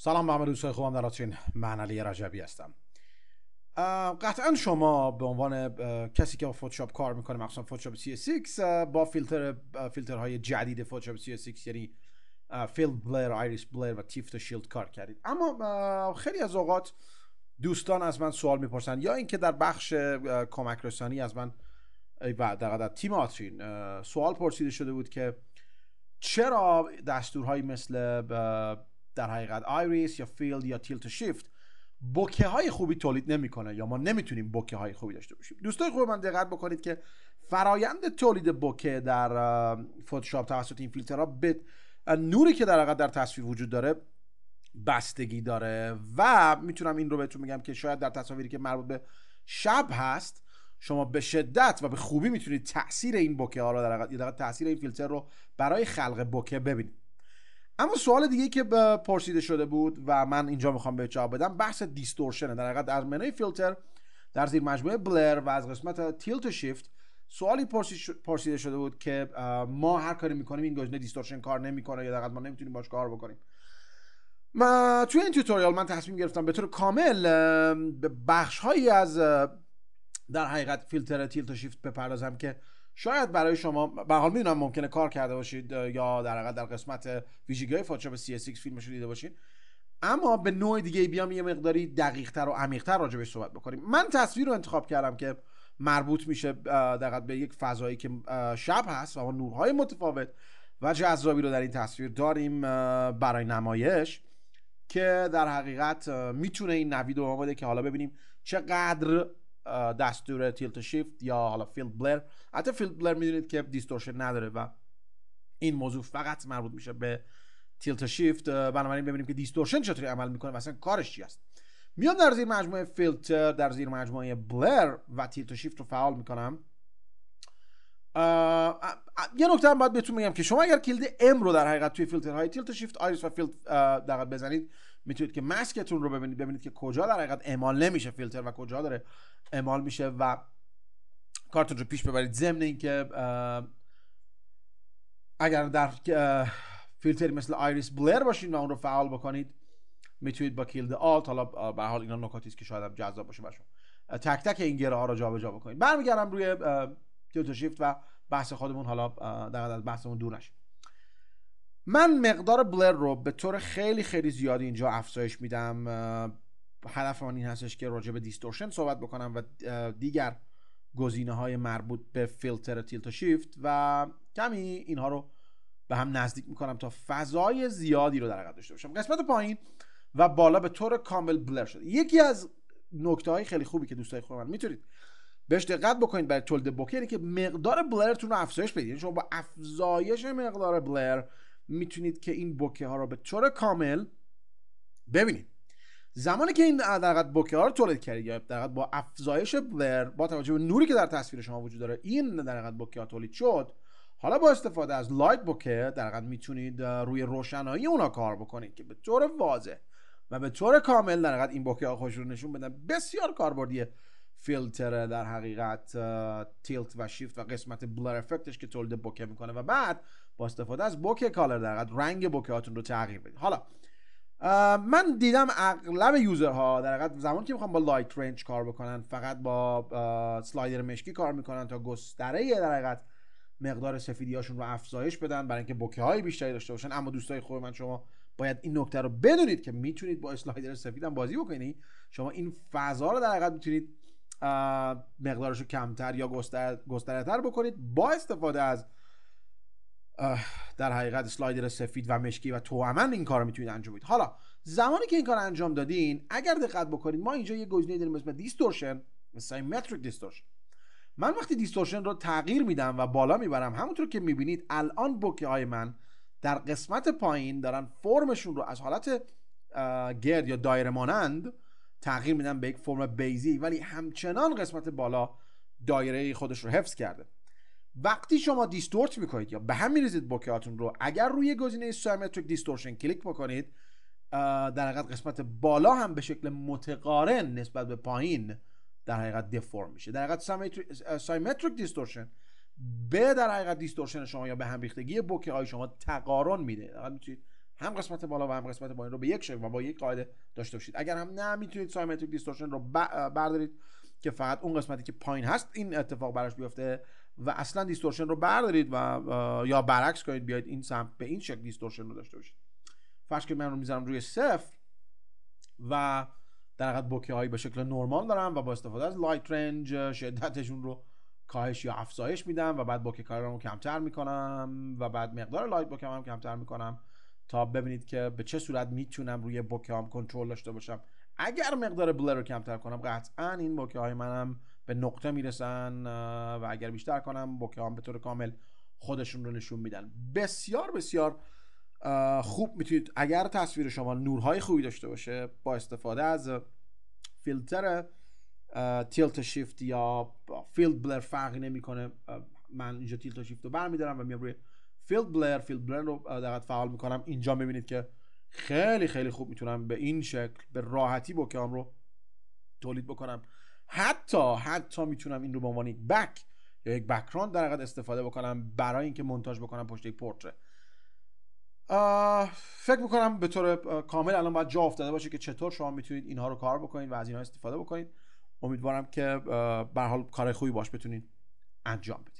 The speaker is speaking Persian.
سلام محمد دوستای خوبم در آترین من علی رجبی هستم قطعا شما به عنوان کسی که با فوتوشاپ کار میکنه مخصوصا سی 6 با فیلتر فیلترهای جدید سی 6 یعنی فیل بلر آیریس بلر و تیفت و شیلد کار کردید اما خیلی از اوقات دوستان از من سوال میپرسن یا اینکه در بخش کمک رسانی از من و در تیم آترین سوال پرسیده شده بود که چرا دستورهایی مثل در حقیقت آیریس یا فیلد یا تیلت و شیفت بوکه های خوبی تولید نمیکنه یا ما نمیتونیم بوکه های خوبی داشته باشیم دوستای خوب من دقت بکنید که فرایند تولید بوکه در فتوشاپ توسط این فیلترها به نوری که در در تصویر وجود داره بستگی داره و میتونم این رو بهتون میگم که شاید در تصاویری که مربوط به شب هست شما به شدت و به خوبی میتونید تاثیر این بوکه ها رو در تاثیر این فیلتر رو برای خلق بوکه ببینید اما سوال دیگه که پرسیده شده بود و من اینجا میخوام به جواب بدم بحث دیستورشنه در حقیقت از منوی فیلتر در زیر مجموعه بلر و از قسمت تیلت و شیفت سوالی پرسیده شده بود که ما هر کاری میکنیم این گزینه دیستورشن کار نمیکنه یا در ما نمیتونیم باش کار بکنیم ما توی این توتوریال من تصمیم گرفتم به طور کامل به بخش هایی از در حقیقت فیلتر تیلت و شیفت بپردازم که شاید برای شما به حال میدونم ممکنه کار کرده باشید یا در در قسمت ویژگی فوتوشاپ سی اس 6 فیلمش دیده باشید اما به نوع دیگه بیام یه مقداری دقیقتر و عمیق‌تر راجع بهش صحبت بکنیم من تصویر رو انتخاب کردم که مربوط میشه در به یک فضایی که شب هست و نورهای متفاوت و جذابی رو در این تصویر داریم برای نمایش که در حقیقت میتونه این نوید رو آماده که حالا ببینیم چقدر دستور تیلت شیفت یا حالا فیلد بلر حتی فیلد بلر میدونید که دیستورشن نداره و این موضوع فقط مربوط میشه به تیلت شیفت بنابراین ببینیم که دیستورشن چطوری عمل میکنه و اصلا کارش چی است میام در زیر مجموعه فیلتر در زیر مجموعه بلر و تیلت شیفت رو فعال میکنم یه نکته هم باید بهتون میگم که شما اگر کلید ام رو در حقیقت توی فیلترهای تیلت شیفت آیریس و فیلت در بزنید میتونید که مسکتون رو ببینید ببینید که کجا در حقیقت اعمال نمیشه فیلتر و کجا داره اعمال میشه و کارتون رو پیش ببرید ضمن اینکه اگر در فیلتری مثل آیریس بلر باشین و اون رو فعال بکنید میتونید با کلید آلت حالا به حال اینا نکاتی است که شاید جذاب باشه تک تک این گره ها رو جابجا بکنید برمیگردم روی دیوتو شیفت و بحث خودمون حالا در از بحثمون دور نشه من مقدار بلر رو به طور خیلی خیلی زیادی اینجا افزایش میدم هدف من این هستش که راجع به دیستورشن صحبت بکنم و دیگر گزینه های مربوط به فیلتر تیلت و شیفت و کمی اینها رو به هم نزدیک میکنم تا فضای زیادی رو در حقیقت داشته باشم قسمت پایین و بالا به طور کامل بلر شده یکی از نکته خیلی خوبی که دوستای خود میتونید بهش دقت بکنید برای تولید بوکه که مقدار بلرتون رو افزایش بدید یعنی شما با افزایش مقدار بلر میتونید که این بوکه ها رو به طور کامل ببینید زمانی که این در بوکه ها رو تولید کردید یا در با افزایش بلر با توجه به نوری که در تصویر شما وجود داره این در بوکه ها تولید شد حالا با استفاده از لایت بوکه در میتونید روی روشنایی اونا کار بکنید که به طور واضح و به طور کامل در این بوکه ها خوش رو نشون بدن بسیار کاربردیه فیلتر در حقیقت تیلت و شیفت و قسمت بلر افکتش که تولید بوکه میکنه و بعد با استفاده از بوکه کالر در حقیقت رنگ بوکه هاتون رو تغییر بدید حالا من دیدم اغلب یوزرها در حقیقت زمانی که میخوان با لایت رنج کار بکنن فقط با سلایدر مشکی کار میکنن تا گستره در حقیقت مقدار سفیدیاشون رو افزایش بدن برای اینکه بوکه های بیشتری داشته باشن اما دوستای خوب من شما باید این نکته رو بدونید که میتونید با اسلایدر سفیدم بازی بکنید شما این فضا رو در حقیقت میتونید مقدارش رو کمتر یا گستره تر بکنید با استفاده از در حقیقت سلایدر سفید و مشکی و توامن این کار رو میتونید انجام بدید حالا زمانی که این کار انجام دادین اگر دقت بکنید ما اینجا یه گزینه داریم اسم دیستورشن سایمتریک دیستورشن من وقتی دیستورشن رو تغییر میدم و بالا میبرم همونطور که میبینید الان بوکه های من در قسمت پایین دارن فرمشون رو از حالت گرد یا دایره مانند تغییر میدن به یک فرم بیزی ولی همچنان قسمت بالا دایره خودش رو حفظ کرده وقتی شما دیستورت میکنید یا به هم میریزید بوکهاتون رو اگر روی گزینه سایمتریک دیستورشن کلیک بکنید در حقیقت قسمت بالا هم به شکل متقارن نسبت به پایین در حقیقت دیفورم میشه در حقیقت سایمتریک دیستورشن به در حقیقت دیستورشن شما یا به هم ریختگی بوکه های شما تقارن میده در هم قسمت بالا و هم قسمت پایین رو به یک شکل و با یک قاعده داشته باشید اگر هم نه میتونید سایمتریک دیستورشن رو بردارید که فقط اون قسمتی که پایین هست این اتفاق براش بیفته و اصلا دیستورشن رو بردارید و یا برعکس کنید بیاید این سمت به این شکل دیستورشن رو داشته باشید فرض که من رو میذارم روی صفر و در حقیقت بوکه هایی به شکل نرمال دارم و با استفاده از لایت رنج شدتشون رو کاهش یا افزایش میدم و بعد بوکه کارم رو کمتر میکنم و بعد مقدار لایت هم کمتر میکنم تا ببینید که به چه صورت میتونم روی بوکه هم کنترل داشته باشم اگر مقدار بلر رو کمتر کنم قطعا این بوکه های منم به نقطه میرسن و اگر بیشتر کنم بوکه هم به طور کامل خودشون رو نشون میدن بسیار بسیار خوب میتونید اگر تصویر شما نورهای خوبی داشته باشه با استفاده از فیلتر تیلت شیفت یا فیلد بلر فرقی نمیکنه من اینجا تیلت شیفت رو برمیدارم و میام روی فیلد بلر فیلد بلر رو دقیق فعال میکنم اینجا میبینید که خیلی خیلی خوب میتونم به این شکل به راحتی بوکم رو تولید بکنم حتی حتی میتونم این رو به عنوان یک بک یا یک بکراند در حقیقت استفاده بکنم برای اینکه مونتاژ بکنم پشت یک پورتره فکر میکنم به طور کامل الان باید جا افتاده باشه که چطور شما میتونید اینها رو کار بکنید و از اینها استفاده بکنید امیدوارم که به حال کار خوبی باش بتونید انجام بدید